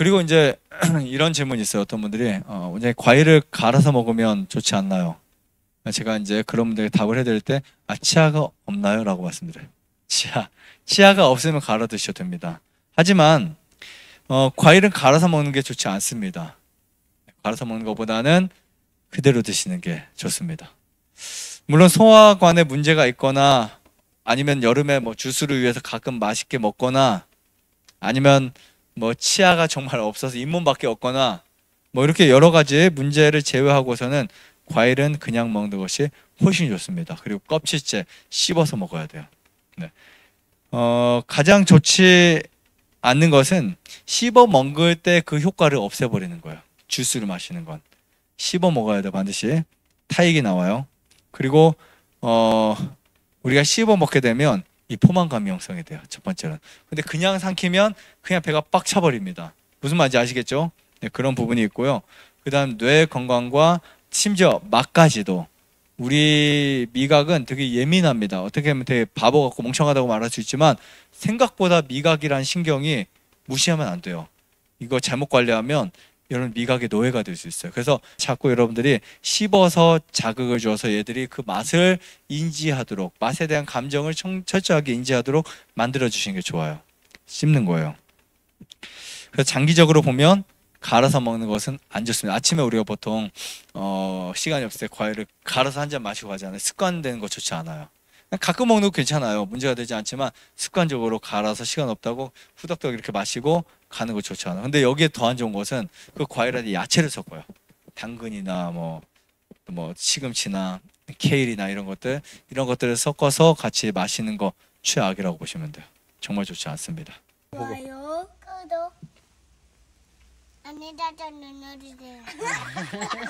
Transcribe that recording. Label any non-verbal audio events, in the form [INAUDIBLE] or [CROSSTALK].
그리고 이제 [CLEARS THROAT] 이런 질문이 있어요. 어떤 분들이 어, 이제 과일을 갈아서 먹으면 좋지 않나요? 제가 이제 그런 분들에게 답을 해드릴 때 아, 치아가 없나요? 라고 말씀드려요. 치아. 치아가 없으면 갈아 드셔도 됩니다. 하지만 어, 과일은 갈아서 먹는 게 좋지 않습니다. 갈아서 먹는 것보다는 그대로 드시는 게 좋습니다. 물론 소화관에 문제가 있거나 아니면 여름에 뭐 주스를 위해서 가끔 맛있게 먹거나 아니면 뭐 치아가 정말 없어서 잇몸밖에 없거나 뭐 이렇게 여러 가지 문제를 제외하고서는 과일은 그냥 먹는 것이 훨씬 좋습니다. 그리고 껍질째 씹어서 먹어야 돼요. 네. 어, 가장 좋지 않는 것은 씹어 먹을 때 그 효과를 없애버리는 거예요. 주스를 마시는 건. 씹어 먹어야 돼, 반드시. 타액이 나와요. 그리고, 어, 우리가 씹어 먹게 되면 이 포만감이 형성이 돼요. 첫 번째는. 근데 그냥 삼키면 그냥 배가 빡 차버립니다. 무슨 말인지 아시겠죠? 네, 그런 부분이 있고요. 그 다음 뇌 건강과 심지어 맛까지도 우리 미각은 되게 예민합니다. 어떻게 하면 되게 바보 같고 멍청하다고 말할 수 있지만 생각보다 미각이란 신경이 무시하면 안 돼요. 이거 잘못 관리하면 여러분 미각의 노예가 될 수 있어요. 그래서 자꾸 여러분들이 씹어서 자극을 줘서 얘들이 그 맛을 인지하도록 맛에 대한 감정을 철저하게 인지하도록 만들어 주시는 게 좋아요. 씹는 거예요. 그래서 장기적으로 보면 갈아서 먹는 것은 안 좋습니다. 아침에 우리가 보통 어, 시간이 없을 때 과일을 갈아서 한 잔 마시고 하잖아요. 습관되는 거 좋지 않아요. 가끔 먹는 거 괜찮아요. 문제가 되지 않지만 습관적으로 갈아서 시간 없다고 후덕덕 이렇게 마시고 가는 거 좋지 않아. 근데 여기에 더안 좋은 것은 그 과일에 야채를 섞어요. 당근이나 뭐, 뭐 시금치나 케일이나 이런 것들 이런 것들을 섞어서 같이 마시는 거 최악이라고 보시면 돼요. 정말 좋지 않습니다. 좋아요, 구독, 안내자 눌러주세요. [LAUGHS]